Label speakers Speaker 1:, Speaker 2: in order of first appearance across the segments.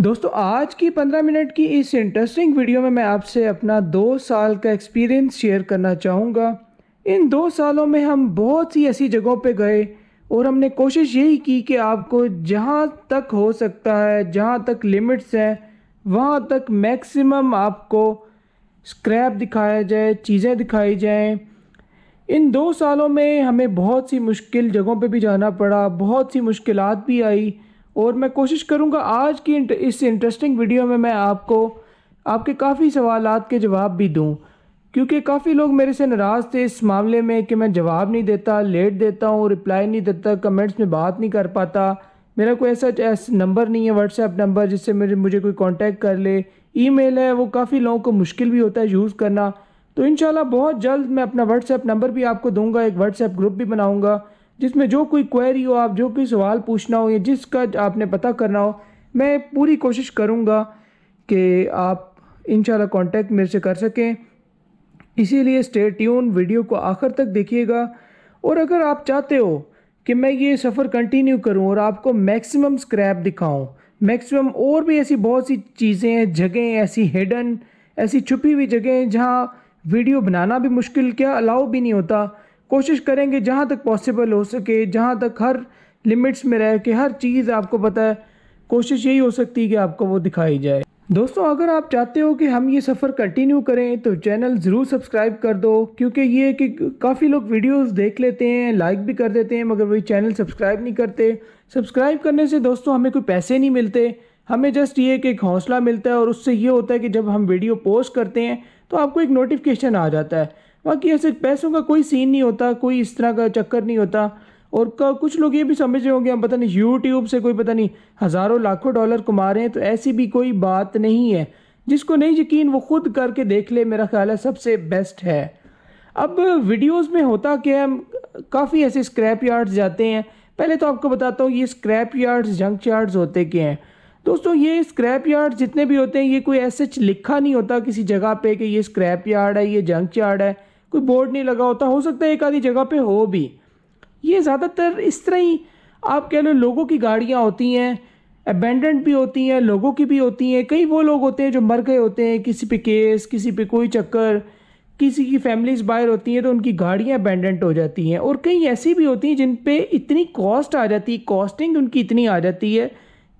Speaker 1: दोस्तों आज की 15 मिनट की इस इंटरेस्टिंग वीडियो में मैं आपसे अपना दो साल का एक्सपीरियंस शेयर करना चाहूँगा इन दो सालों में हम बहुत सी ऐसी जगहों पे गए और हमने कोशिश यही की कि आपको जहाँ तक हो सकता है जहाँ तक लिमिट्स हैं वहाँ तक मैक्सिमम आपको स्क्रैप दिखाया जाए चीज़ें दिखाई जाएँ इन दो सालों में हमें बहुत सी मुश्किल जगहों पर भी जाना पड़ा बहुत सी मुश्किल भी आई और मैं कोशिश करूँगा आज की इस इंटरेस्टिंग वीडियो में मैं आपको आपके काफ़ी सवाल के जवाब भी दूँ क्योंकि काफ़ी लोग मेरे से नाराज़ थे इस मामले में कि मैं जवाब नहीं देता लेट देता हूँ रिप्लाई नहीं देता कमेंट्स में बात नहीं कर पाता मेरा कोई ऐसा ऐसा नंबर नहीं है व्हाट्सएप नंबर जिससे मेरे मुझे कोई कांटेक्ट कर ले ईमेल है वो काफ़ी लोगों को मुश्किल भी होता है यूज़ करना तो इन बहुत जल्द मैं अपना व्हाट्सएप नंबर भी आपको दूँगा एक व्हाट्सएप ग्रुप भी बनाऊँगा जिसमें जो कोई क्वेरी हो आप जो कोई सवाल पूछना हो या जिसका आपने पता करना हो मैं पूरी कोशिश करूँगा कि आप इन कांटेक्ट मेरे से कर सकें इसीलिए स्टे ट्यून वीडियो को आखिर तक देखिएगा और अगर आप चाहते हो कि मैं ये सफ़र कंटिन्यू करूं और आपको मैक्सिमम स्क्रैप दिखाऊं मैक्सिमम और भी ऐसी बहुत सी चीज़ें हैं जगहें ऐसी हिडन ऐसी छुपी हुई जगहें हैं जहाँ वीडियो बनाना भी मुश्किल क्या अलाउ भी नहीं होता कोशिश करेंगे जहाँ तक पॉसिबल हो सके जहाँ तक हर लिमिट्स में रह के हर चीज़ आपको पता है कोशिश यही हो सकती है कि आपको वो दिखाई जाए दोस्तों अगर आप चाहते हो कि हम ये सफ़र कंटिन्यू करें तो चैनल ज़रूर सब्सक्राइब कर दो क्योंकि ये कि काफ़ी लोग वीडियोस देख लेते हैं लाइक भी कर देते हैं मगर वही चैनल सब्सक्राइब नहीं करते सब्सक्राइब करने से दोस्तों हमें कोई पैसे नहीं मिलते हमें जस्ट ये कि एक हौसला मिलता है और उससे ये होता है कि जब हम वीडियो पोस्ट करते हैं तो आपको एक नोटिफिकेशन आ जाता है बाकी ऐसे पैसों का कोई सीन नहीं होता कोई इस तरह का चक्कर नहीं होता और कुछ लोग ये भी समझ रहे होंगे हम पता नहीं यूट्यूब से कोई पता नहीं हज़ारों लाखों डॉलर कमा रहे हैं तो ऐसी भी कोई बात नहीं है जिसको नहीं यकीन वो खुद करके देख ले मेरा ख्याल है सबसे बेस्ट है अब वीडियोस में होता क्या है काफ़ी ऐसे स्क्रैप यार्ड्स जाते हैं पहले तो आपको बताता हूँ ये स्क्रैप यार्ड्स जंक यार्ड्स होते क्या हैं दोस्तों ये स्क्रैप यार्ड जितने भी होते हैं ये कोई ऐसे लिखा नहीं होता किसी जगह पे कि ये स्क्रैप यार्ड है ये जंक यार्ड है कोई बोर्ड नहीं लगा होता हो सकता है एक आधी जगह पे हो भी ये ज़्यादातर इस तरह ही आप कह लो लोगों की गाड़ियाँ होती हैं अबेंडेंट भी होती हैं लोगों की भी होती हैं कई वो लोग होते हैं जो मर गए होते हैं किसी पे केस किसी पे कोई चक्कर किसी की फैमिलीज बाहर होती हैं तो उनकी गाड़ियाँ अबेंडेंट हो जाती हैं और कई ऐसी भी होती हैं जिन पे इतनी कॉस्ट आ जाती है कॉस्टिंग उनकी इतनी आ जाती है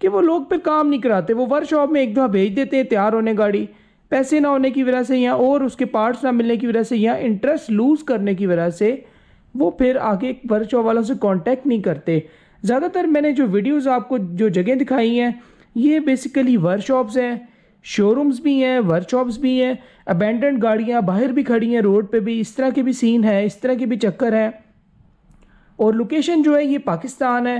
Speaker 1: कि वो लोग पर काम नहीं कराते वो वर्कशॉप में एक दफ़ा भेज देते हैं तैयार होने गाड़ी पैसे ना होने की वजह से या और उसके पार्ट्स ना मिलने की वजह से या इंटरेस्ट लूज़ करने की वजह से वो फिर आगे वर्कशॉप वालों से कॉन्टैक्ट नहीं करते ज़्यादातर मैंने जो वीडियोस आपको जो जगह दिखाई हैं ये बेसिकली वर्कशॉप्स हैं शोरूम्स भी हैं वर्कशॉप्स भी हैं अबेंडन गाड़ियाँ बाहर भी खड़ी हैं रोड पर भी इस तरह के भी सीन है इस तरह के भी चक्कर हैं और लोकेशन जो है ये पाकिस्तान है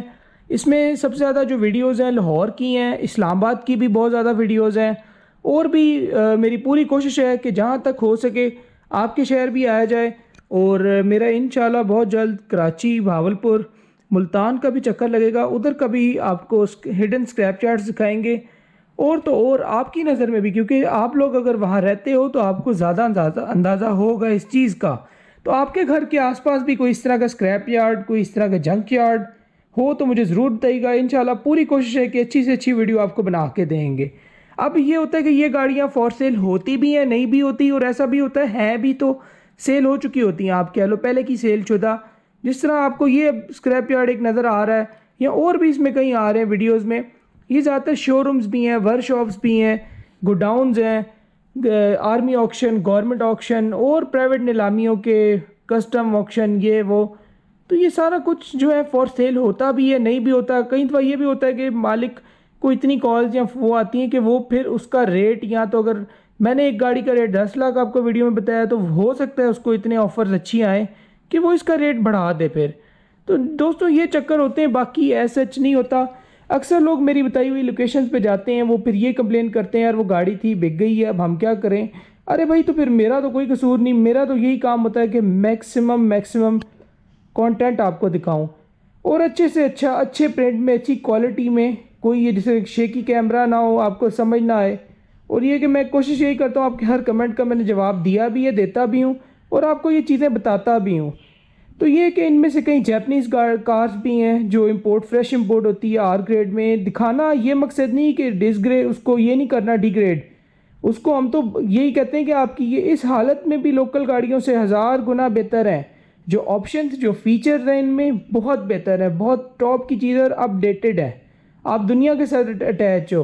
Speaker 1: इसमें सबसे ज़्यादा जो वीडियोज़ हैं लाहौर की हैं इस्लामाबाद की भी बहुत ज़्यादा वीडियोज़ हैं और भी आ, मेरी पूरी कोशिश है कि जहाँ तक हो सके आपके शहर भी आया जाए और मेरा इन बहुत जल्द कराची भावलपुर मुल्तान का भी चक्कर लगेगा उधर का भी आपको हिडन स्क्रैप चार्ट दिखाएँगे और तो और आपकी नज़र में भी क्योंकि आप लोग अगर वहाँ रहते हो तो आपको ज़्यादा अंदाज़ा अंदाज़ा होगा इस चीज़ का तो आपके घर के आसपास भी कोई इस तरह का स्क्रैप यार्ड कोई इस तरह का जंक यार्ड हो तो मुझे ज़रूर बताइएगा इन पूरी कोशिश है कि अच्छी से अच्छी वीडियो आपको बना के देंगे अब ये होता है कि ये गाड़ियाँ फॉर सेल होती भी हैं नहीं भी होती और ऐसा भी होता है भी तो सेल हो चुकी होती हैं आप कह लो पहले की सेल शुदा जिस तरह आपको ये स्क्रैप यार्ड एक नज़र आ रहा है या और भी इसमें कहीं आ रहे हैं वीडियोज़ में ये ज़्यादातर शोरूम्स भी हैं वर्कशॉप्स भी हैं गोडाउनज हैं आर्मी ऑक्शन गवर्नमेंट ऑक्शन और प्राइवेट नीलामियों के कस्टम ऑक्शन ये वो तो ये सारा कुछ जो है फॉर सेल होता भी है नहीं भी होता कहीं दफ़ा ये भी होता है कि मालिक को इतनी कॉल्स या वो आती हैं कि वो फिर उसका रेट या तो अगर मैंने एक गाड़ी का रेट दस लाख आपको वीडियो में बताया तो हो सकता है उसको इतने ऑफर्स अच्छी आएँ कि वो इसका रेट बढ़ा दे फिर तो दोस्तों ये चक्कर होते हैं बाकी ऐसा सच नहीं होता अक्सर लोग मेरी बताई हुई लोकेशन पे जाते हैं वो फिर ये कंप्लेन करते हैं यार वो गाड़ी थी बिक गई है अब हम क्या करें अरे भाई तो फिर मेरा तो कोई कसूर नहीं मेरा तो यही काम होता है कि मैक्सिमम मैक्सिमम कंटेंट आपको दिखाऊं और अच्छे से अच्छा अच्छे प्रिंट में अच्छी क्वालिटी में कोई ये जैसे शेकी कैमरा ना हो आपको समझ ना आए और ये कि मैं कोशिश यही करता हूँ आपके हर कमेंट का मैंने जवाब दिया भी है देता भी हूँ और आपको ये चीज़ें बताता भी हूँ तो ये कि इनमें से कई जैपनीज़ कार्स भी हैं जो इंपोर्ट फ्रेश इंपोर्ट होती है आर ग्रेड में दिखाना ये मकसद नहीं कि डिसग्रेड उसको ये नहीं करना डिग्रेड उसको हम तो यही कहते हैं कि आपकी ये इस हालत में भी लोकल गाड़ियों से हज़ार गुना बेहतर हैं जो ऑप्शन जो फीचर्स हैं इनमें बहुत बेहतर है बहुत टॉप की चीज़ और अपडेटेड है आप दुनिया के साथ अटैच हो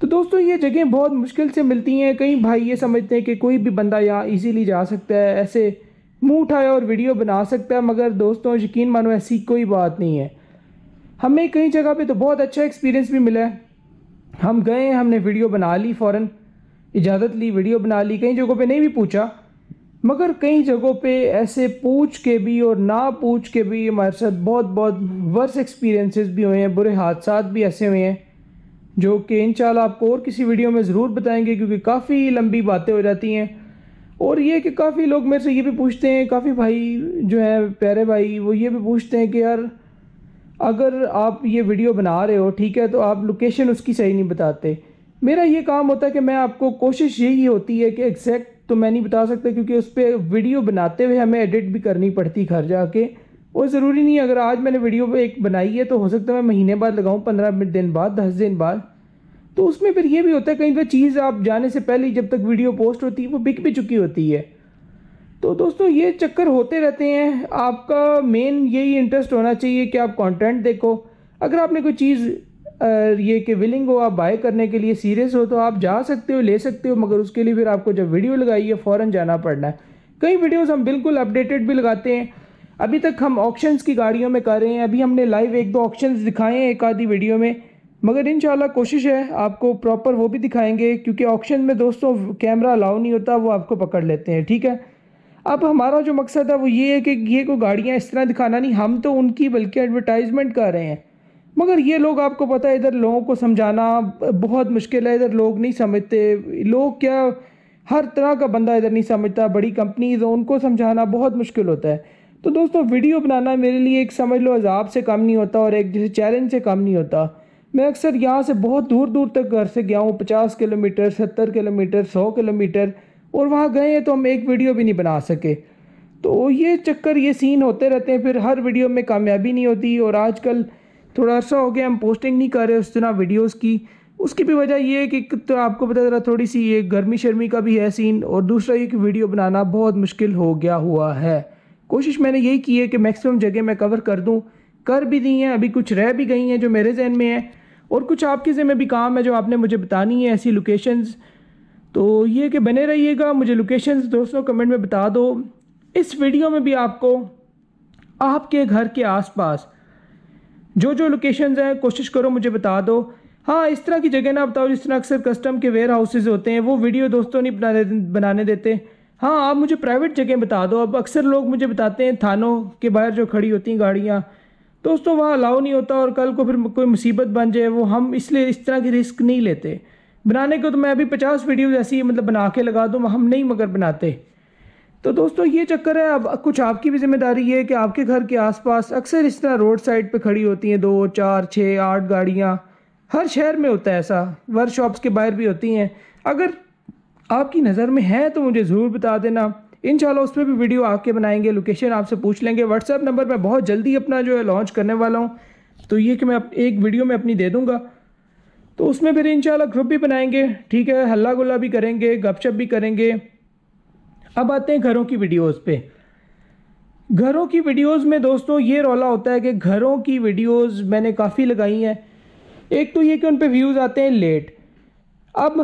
Speaker 1: तो दोस्तों ये जगह बहुत मुश्किल से मिलती हैं कई भाई ये समझते हैं कि कोई भी बंदा यहाँ ईजीली जा सकता है ऐसे मुँह उठाए और वीडियो बना सकता है मगर दोस्तों यकीन मानो ऐसी कोई बात नहीं है हमें कई जगह पे तो बहुत अच्छा एक्सपीरियंस भी मिला है हम गए हमने वीडियो बना ली फ़ौर इजाज़त ली वीडियो बना ली कई जगहों पे नहीं भी पूछा मगर कई जगहों पे ऐसे पूछ के भी और ना पूछ के भी हमारे साथ बहुत बहुत वर्स एक्सपीरियंसेस भी हुए हैं बुरे हादसा भी ऐसे हुए हैं जो कि इन आपको और किसी वीडियो में ज़रूर बताएंगे क्योंकि काफ़ी लंबी बातें हो जाती हैं और ये कि काफ़ी लोग मेरे से ये भी पूछते हैं काफ़ी भाई जो हैं प्यारे भाई वो ये भी पूछते हैं कि यार अगर आप ये वीडियो बना रहे हो ठीक है तो आप लोकेशन उसकी सही नहीं बताते मेरा ये काम होता है कि मैं आपको कोशिश यही होती है कि एग्जैक्ट तो मैं नहीं बता सकता क्योंकि उस पर वीडियो बनाते हुए हमें एडिट भी करनी पड़ती घर जाके वो ज़रूरी नहीं अगर आज मैंने वीडियो एक बनाई है तो हो सकता है मैं महीने बाद लगाऊँ पंद्रह दिन बाद दस दिन बाद तो उसमें फिर ये भी होता है कहीं पर चीज़ आप जाने से पहले जब तक वीडियो पोस्ट होती है वो बिक भी चुकी होती है तो दोस्तों ये चक्कर होते रहते हैं आपका मेन यही इंटरेस्ट होना चाहिए कि आप कंटेंट देखो अगर आपने कोई चीज़ ये कि विलिंग हो आप बाय करने के लिए सीरियस हो तो आप जा सकते हो ले सकते हो मगर उसके लिए फिर आपको जब वीडियो लगाई है फ़ौरन जाना पड़ना है कई वीडियोस हम बिल्कुल अपडेटेड भी लगाते हैं अभी तक हम ऑप्शंस की गाड़ियों में कर रहे हैं अभी हमने लाइव एक दो ऑप्शन दिखाए हैं एक आधी वीडियो में मगर इन कोशिश है आपको प्रॉपर वो भी दिखाएंगे क्योंकि ऑप्शन में दोस्तों कैमरा अलाउ नहीं होता वो आपको पकड़ लेते हैं ठीक है अब हमारा जो मकसद है वो ये है कि ये को गाड़ियाँ इस तरह दिखाना नहीं हम तो उनकी बल्कि एडवर्टाइजमेंट कर रहे हैं मगर ये लोग आपको पता है इधर लोगों को समझाना बहुत मुश्किल है इधर लोग नहीं समझते लोग क्या हर तरह का बंदा इधर नहीं समझता बड़ी कंपनीज उनको समझाना बहुत मुश्किल होता है तो दोस्तों वीडियो बनाना मेरे लिए एक समझ लो अजाब से कम नहीं होता और एक जैसे चैलेंज से कम नहीं होता मैं अक्सर यहाँ से बहुत दूर दूर तक घर से गया हूँ पचास किलोमीटर सत्तर किलोमीटर सौ किलोमीटर और वहाँ गए हैं तो हम एक वीडियो भी नहीं बना सके तो ये चक्कर ये सीन होते रहते हैं फिर हर वीडियो में कामयाबी नहीं होती और आजकल थोड़ा अर्सा हो गया हम पोस्टिंग नहीं कर रहे उस तरह वीडियोज़ की उसकी भी वजह ये है कि तो आपको पता चला थोड़ी सी ये गर्मी शर्मी का भी है सीन और दूसरा ये कि वीडियो बनाना बहुत मुश्किल हो गया हुआ है कोशिश मैंने यही की है कि मैक्सिमम जगह मैं कवर कर दूँ कर भी दी हैं अभी कुछ रह भी गई हैं जो मेरे जहन में है और कुछ आपके ज़हन में भी काम है जो आपने मुझे बतानी है ऐसी लोकेशंस तो ये कि बने रहिएगा मुझे लोकेशंस दोस्तों कमेंट में बता दो इस वीडियो में भी आपको आपके घर के आसपास जो जो लोकेशन हैं कोशिश करो मुझे बता दो हाँ इस तरह की जगह ना बताओ जिस तरह अक्सर कस्टम के वेयर हाउसेज होते हैं वो वीडियो दोस्तों नहीं दे बनाने देते हाँ आप मुझे प्राइवेट जगह बता दो अब अक्सर लोग मुझे बताते हैं थानों के बाहर जो खड़ी होती हैं गाड़ियाँ दोस्तों वहाँ अलाउ नहीं होता और कल को फिर कोई मुसीबत बन जाए वो हम इसलिए इस तरह की रिस्क नहीं लेते बनाने को तो मैं अभी पचास वीडियोज़ ऐसी मतलब बना के लगा दूँ हम नहीं मगर बनाते तो दोस्तों ये चक्कर है अब कुछ आपकी भी जिम्मेदारी है कि आपके घर के आसपास अक्सर इस तरह रोड साइड पे खड़ी होती हैं दो चार छः आठ गाड़ियाँ हर शहर में होता है ऐसा वर्कशॉप्स के बाहर भी होती हैं अगर आपकी नज़र में है तो मुझे ज़रूर बता देना इन शाला उस पर भी वीडियो आके बनाएंगे लोकेशन आपसे पूछ लेंगे व्हाट्सएप नंबर मैं बहुत जल्दी अपना जो है लॉन्च करने वाला हूँ तो ये कि मैं एक वीडियो में अपनी दे दूँगा तो उसमें फिर इन ग्रुप भी बनाएंगे ठीक है हल्ला गुल्ला भी करेंगे गपशप भी करेंगे अब आते हैं घरों की वीडियोस पे घरों की वीडियोस में दोस्तों ये रोला होता है कि घरों की वीडियोस मैंने काफ़ी लगाई हैं एक तो ये कि उन पर व्यूज़ आते हैं लेट अब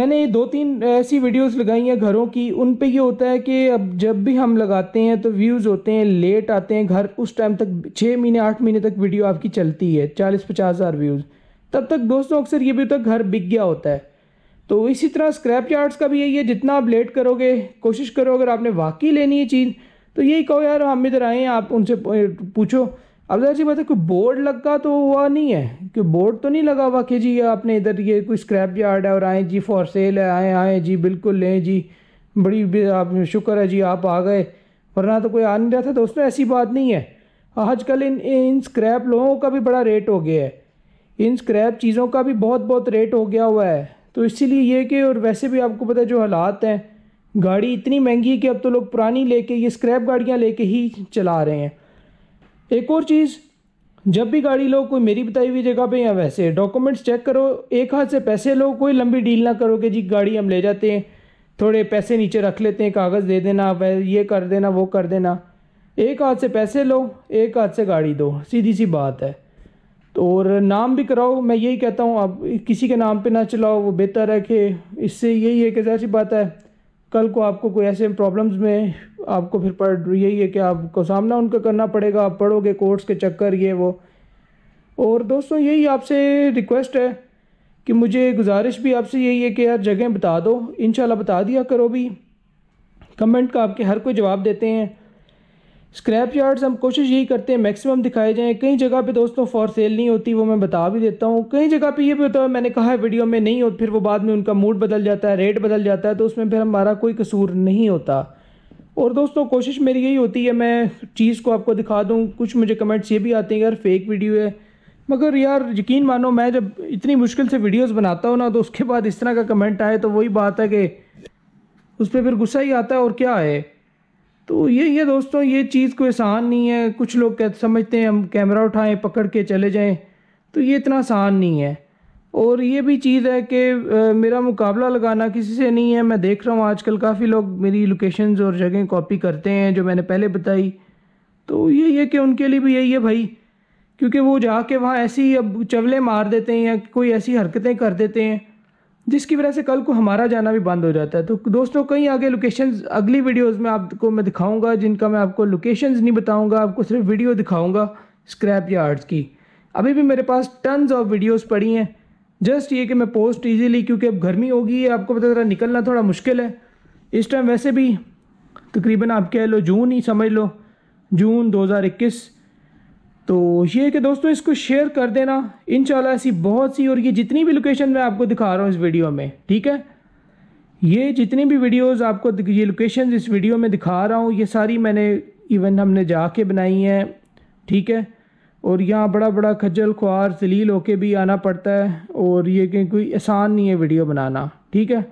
Speaker 1: मैंने दो तीन ऐसी वीडियोस लगाई हैं घरों की उन पे ये होता है कि अब जब भी हम लगाते हैं तो व्यूज़ होते हैं लेट आते हैं घर उस टाइम तक छः महीने आठ महीने तक वीडियो आपकी चलती है चालीस पचास हज़ार व्यूज़ तब तक दोस्तों अक्सर ये भी होता है घर बिक गया होता है तो इसी तरह स्क्रैप यार्ड्स का भी यही है जितना आप लेट करोगे कोशिश करो अगर आपने वाकई लेनी है चीज़ तो यही कहो यार हम इधर आए हैं आप उनसे पूछो अब ज़रा सी बात है कोई बोर्ड लगा तो हुआ नहीं है कि बोर्ड तो नहीं लगा हुआ कि जी आपने इधर ये कोई स्क्रैप यार्ड है और आए जी फॉर सेल है आए आए जी बिल्कुल लें जी बड़ी आप शुक्र है जी आप आ गए वरना तो कोई आ नहीं रहा था दोस्तों ऐसी बात नहीं है आजकल इन इन स्क्रैप लोगों का भी बड़ा रेट हो गया है इन स्क्रैप चीज़ों का भी बहुत बहुत रेट हो गया हुआ है तो इसीलिए ये कि और वैसे भी आपको पता है जो हालात हैं गाड़ी इतनी महंगी है कि अब तो लोग पुरानी लेके ये स्क्रैप गाड़ियाँ लेके ही चला रहे हैं एक और चीज़ जब भी गाड़ी लो कोई मेरी बताई हुई जगह पे या वैसे डॉक्यूमेंट्स चेक करो एक हाथ से पैसे लो कोई लंबी डील ना करो कि जी गाड़ी हम ले जाते हैं थोड़े पैसे नीचे रख लेते हैं कागज़ दे देना ये कर देना वो कर देना एक हाथ से पैसे लो एक हाथ से गाड़ी दो सीधी सी बात है तो और नाम भी कराओ मैं यही कहता हूँ आप किसी के नाम पे ना चलाओ वो बेहतर है कि इससे यही है कि जहर सी बात है कल को आपको कोई ऐसे प्रॉब्लम्स में आपको फिर पढ़ यही है कि आपको सामना उनका करना पड़ेगा आप पढ़ोगे कोर्स के चक्कर ये वो और दोस्तों यही आपसे रिक्वेस्ट है कि मुझे गुजारिश भी आपसे यही है कि यार जगह बता दो इन बता दिया करो भी कमेंट का आपके हर कोई जवाब देते हैं स्क्रैप यार्ड्स हम कोशिश यही करते हैं मैक्सिमम दिखाए जाएँ कई जगह पे दोस्तों फॉर सेल नहीं होती वो मैं बता भी देता हूँ कई जगह पे ये भी होता है मैंने कहा है वीडियो में नहीं हो फिर वो बाद में उनका मूड बदल जाता है रेट बदल जाता है तो उसमें फिर हमारा कोई कसूर नहीं होता और दोस्तों कोशिश मेरी यही होती है मैं चीज़ को आपको दिखा दूँ कुछ मुझे कमेंट्स ये भी आते हैं यार फेक वीडियो है मगर यार यकीन मानो मैं जब इतनी मुश्किल से वीडियोज़ बनाता हूँ ना तो उसके बाद इस तरह का कमेंट आए तो वही बात है कि उस पर फिर गुस्सा ही आता है और क्या है तो ये ये दोस्तों ये चीज़ कोई आसान नहीं है कुछ लोग कह समझते हैं हम कैमरा उठाएं पकड़ के चले जाएं तो ये इतना आसान नहीं है और ये भी चीज़ है कि मेरा मुकाबला लगाना किसी से नहीं है मैं देख रहा हूँ आजकल काफ़ी लोग मेरी लोकेशन और जगह कॉपी करते हैं जो मैंने पहले बताई तो यही है कि उनके लिए भी यही है भाई क्योंकि वो जाके वहाँ ऐसी अब चवले मार देते हैं या कोई ऐसी हरकतें कर देते हैं जिसकी वजह से कल को हमारा जाना भी बंद हो जाता है तो दोस्तों कई आगे लोकेशन अगली वीडियोज़ में आपको मैं दिखाऊंगा जिनका मैं आपको लोकेशन नहीं बताऊंगा आपको सिर्फ वीडियो दिखाऊंगा स्क्रैप यार्ड्स की अभी भी मेरे पास टन्स ऑफ वीडियोस पड़ी हैं जस्ट ये कि मैं पोस्ट इजीली क्योंकि अब गर्मी होगी आपको पता चला निकलना थोड़ा मुश्किल है इस टाइम वैसे भी तकरीबन आप कह लो जून ही समझ लो जून 2021 तो ये कि दोस्तों इसको शेयर कर देना इन ऐसी बहुत सी और ये जितनी भी लोकेशन मैं आपको दिखा रहा हूँ इस वीडियो में ठीक है ये जितनी भी वीडियोस आपको ये लोकेशन इस वीडियो में दिखा रहा हूँ ये सारी मैंने इवन हमने जाके बनाई हैं ठीक है और यहाँ बड़ा बड़ा खजल खुआर जलील होके भी आना पड़ता है और ये कि कोई आसान नहीं है वीडियो बनाना ठीक है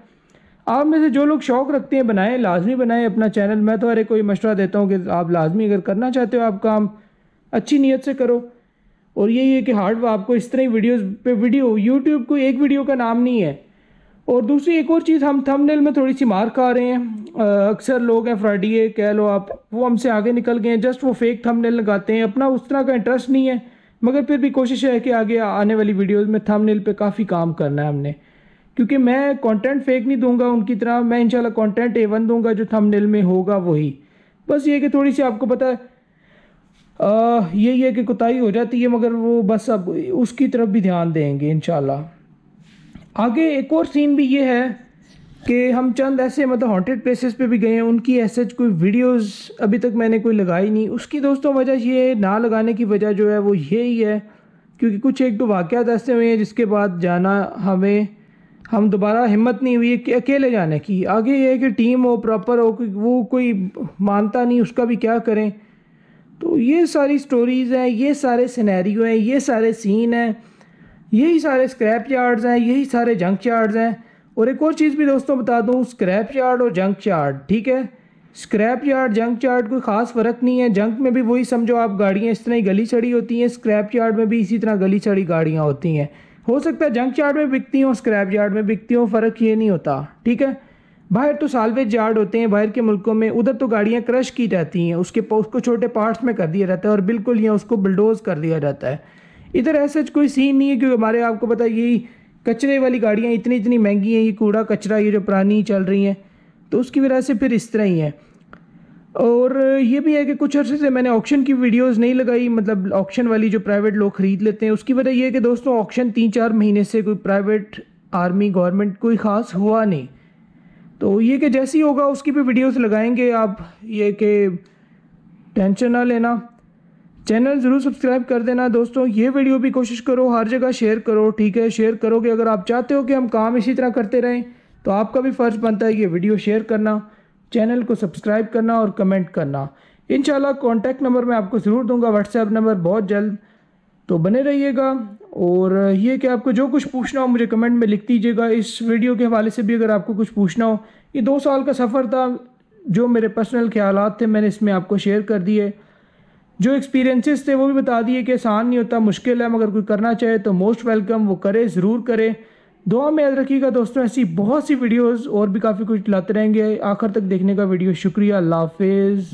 Speaker 1: आप में से जो लोग शौक़ रखते हैं बनाएँ लाजमी बनाएँ अपना चैनल मैं तो अरे कोई मशवरा देता हूँ कि आप लाजमी अगर करना चाहते हो आप काम अच्छी नीयत से करो और यही है कि हार्ड आपको इस तरह ही वीडियोस पे वीडियो यूट्यूब को एक वीडियो का नाम नहीं है और दूसरी एक और चीज़ हम थंबनेल में थोड़ी सी मार खा रहे हैं अक्सर लोग हैं फ्राइडे कह लो आप वो हमसे आगे निकल गए हैं जस्ट वो फेक थंबनेल लगाते हैं अपना उस तरह का इंटरेस्ट नहीं है मगर फिर भी कोशिश है कि आगे आने वाली वीडियोज़ में थंबनेल पे काफ़ी काम करना है हमने क्योंकि मैं कंटेंट फेक नहीं दूंगा उनकी तरह मैं इंशाल्लाह कंटेंट ए वन दूंगा जो थंबनेल में होगा वही बस ये कि थोड़ी सी आपको पता है यही है कि कोताही हो जाती है मगर वो बस अब उसकी तरफ भी ध्यान देंगे इन आगे एक और सीन भी ये है कि हम चंद ऐसे मतलब हॉन्टेड प्लेसेस पे भी गए हैं उनकी ऐसे कोई वीडियोस अभी तक मैंने कोई लगाई नहीं उसकी दोस्तों वजह ये ना लगाने की वजह जो है वो यही है क्योंकि कुछ एक दो वाक़ात ऐसे हुए हैं जिसके बाद जाना हमें हम दोबारा हिम्मत नहीं हुई कि अकेले जाने की आगे ये है कि टीम हो प्रॉपर हो वो कोई मानता नहीं उसका भी क्या करें तो ये सारी स्टोरीज़ हैं ये सारे सिनेरियो हैं ये सारे सीन हैं यही सारे स्क्रैप यार्ड्स हैं यही सारे जंक यार्ड्स हैं और एक और चीज़ भी दोस्तों बता दूँ स्क्रैप यार्ड और जंक यार्ड ठीक है स्क्रैप यार्ड जंक यार्ड कोई ख़ास फ़र्क नहीं है जंक में भी वही समझो आप गाड़ियाँ इस तरह ही गली चढ़ी होती हैं स्क्रैप यार्ड में भी इसी तरह गली चढ़ी गाड़ियाँ होती हैं हो सकता है जंक यार्ड में बिकती हों स्क्रैप यार्ड में बिकती हों फ़र्क ये नहीं होता ठीक है बाहर तो सालवेज यार्ड होते हैं बाहर के मुल्कों में उधर तो गाड़ियाँ क्रश की जाती हैं उसके उसको छोटे पार्ट्स में कर दिया जाता है और बिल्कुल यहाँ उसको बुलडोज कर दिया जाता है इधर ऐसा कोई सीन नहीं है क्योंकि हमारे आपको पता यही कचरे वाली गाड़ियाँ इतनी इतनी महंगी हैं ये कूड़ा कचरा ये जो पुरानी चल रही हैं तो उसकी वजह से फिर इस तरह ही है और ये भी है कि कुछ अर्से से मैंने ऑक्शन की वीडियोस नहीं लगाई मतलब ऑक्शन वाली जो प्राइवेट लोग ख़रीद लेते हैं उसकी वजह यह है कि दोस्तों ऑक्शन तीन चार महीने से कोई प्राइवेट आर्मी गवर्नमेंट कोई ख़ास हुआ नहीं तो ये कि जैसे ही होगा उसकी भी वीडियोस लगाएंगे आप ये कि टेंशन ना लेना चैनल ज़रूर सब्सक्राइब कर देना दोस्तों ये वीडियो भी कोशिश करो हर जगह शेयर करो ठीक है शेयर करोगे अगर आप चाहते हो कि हम काम इसी तरह करते रहें तो आपका भी फ़र्ज़ बनता है ये वीडियो शेयर करना चैनल को सब्सक्राइब करना और कमेंट करना इन कांटेक्ट नंबर मैं आपको ज़रूर दूंगा व्हाट्सएप नंबर बहुत जल्द तो बने रहिएगा और ये कि आपको जो कुछ पूछना हो मुझे कमेंट में लिख दीजिएगा इस वीडियो के हवाले से भी अगर आपको कुछ पूछना हो ये दो साल का सफ़र था जो मेरे पर्सनल ख्याल थे मैंने इसमें आपको शेयर कर दिए जो एक्सपीरियंसेस थे वो भी बता दिए कि आसान नहीं होता मुश्किल है मगर कोई करना चाहे तो मोस्ट वेलकम वो करे ज़रूर करे दुआ में याद रखिएगा दोस्तों ऐसी बहुत सी वीडियोस और भी काफ़ी कुछ लाते रहेंगे आखिर तक देखने का वीडियो शुक्रिया अल्लाह हाफिज़